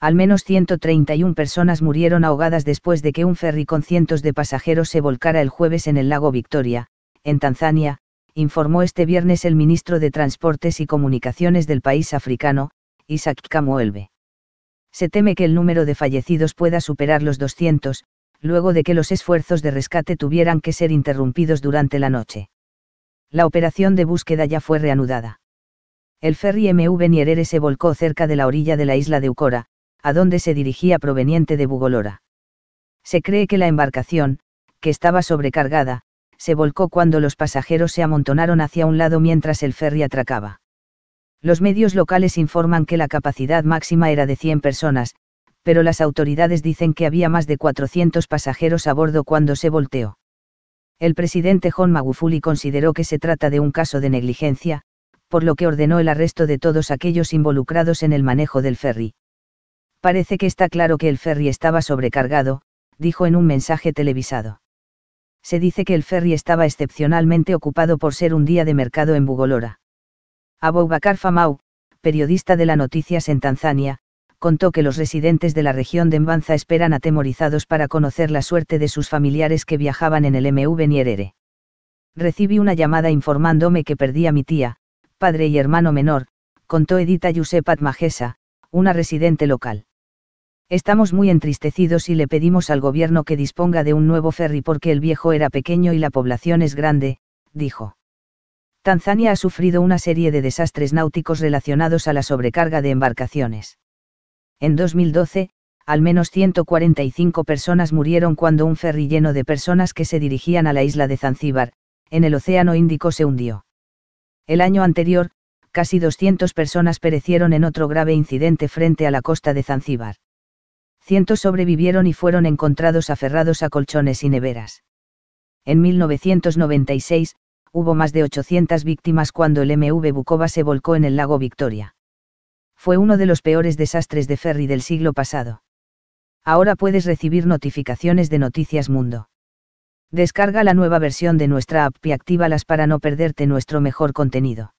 al menos 131 personas murieron ahogadas después de que un ferry con cientos de pasajeros se volcara el jueves en el lago Victoria, en Tanzania, informó este viernes el ministro de Transportes y Comunicaciones del país africano, Isaac Kamuelbe. Se teme que el número de fallecidos pueda superar los 200, luego de que los esfuerzos de rescate tuvieran que ser interrumpidos durante la noche. La operación de búsqueda ya fue reanudada. El ferry MV se volcó cerca de la orilla de la isla de Ucora, a donde se dirigía proveniente de Bugolora. Se cree que la embarcación, que estaba sobrecargada, se volcó cuando los pasajeros se amontonaron hacia un lado mientras el ferry atracaba. Los medios locales informan que la capacidad máxima era de 100 personas, pero las autoridades dicen que había más de 400 pasajeros a bordo cuando se volteó. El presidente John Magufuli consideró que se trata de un caso de negligencia, por lo que ordenó el arresto de todos aquellos involucrados en el manejo del ferry. Parece que está claro que el ferry estaba sobrecargado, dijo en un mensaje televisado. Se dice que el ferry estaba excepcionalmente ocupado por ser un día de mercado en Bugolora. Aboubacar Famau, periodista de la Noticias en Tanzania, contó que los residentes de la región de Mbanza esperan atemorizados para conocer la suerte de sus familiares que viajaban en el MV Nyerere. Recibí una llamada informándome que perdí a mi tía, padre y hermano menor, contó Edita Yusepat Magesa, una residente local. Estamos muy entristecidos y le pedimos al gobierno que disponga de un nuevo ferry porque el viejo era pequeño y la población es grande, dijo. Tanzania ha sufrido una serie de desastres náuticos relacionados a la sobrecarga de embarcaciones. En 2012, al menos 145 personas murieron cuando un ferry lleno de personas que se dirigían a la isla de Zanzíbar, en el Océano Índico, se hundió. El año anterior, casi 200 personas perecieron en otro grave incidente frente a la costa de Zanzíbar cientos sobrevivieron y fueron encontrados aferrados a colchones y neveras. En 1996, hubo más de 800 víctimas cuando el MV Bukova se volcó en el lago Victoria. Fue uno de los peores desastres de ferry del siglo pasado. Ahora puedes recibir notificaciones de Noticias Mundo. Descarga la nueva versión de nuestra app y actívalas para no perderte nuestro mejor contenido.